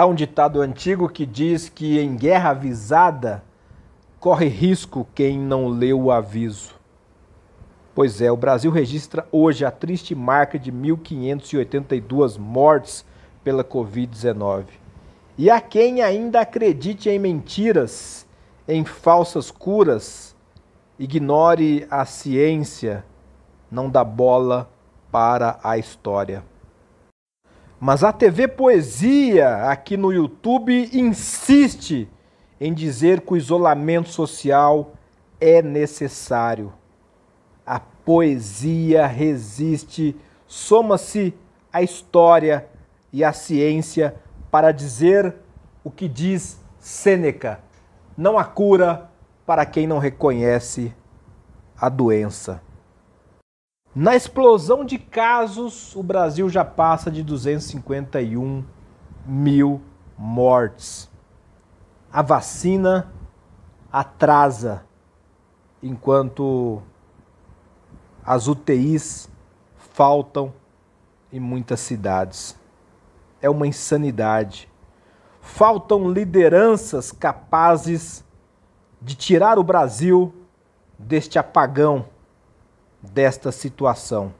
Há um ditado antigo que diz que em guerra avisada corre risco quem não leu o aviso. Pois é, o Brasil registra hoje a triste marca de 1.582 mortes pela Covid-19. E há quem ainda acredite em mentiras, em falsas curas, ignore a ciência, não dá bola para a história. Mas a TV Poesia, aqui no YouTube, insiste em dizer que o isolamento social é necessário. A poesia resiste, soma-se a história e a ciência para dizer o que diz Sêneca: não há cura para quem não reconhece a doença. Na explosão de casos, o Brasil já passa de 251 mil mortes. A vacina atrasa, enquanto as UTIs faltam em muitas cidades. É uma insanidade. Faltam lideranças capazes de tirar o Brasil deste apagão desta situação.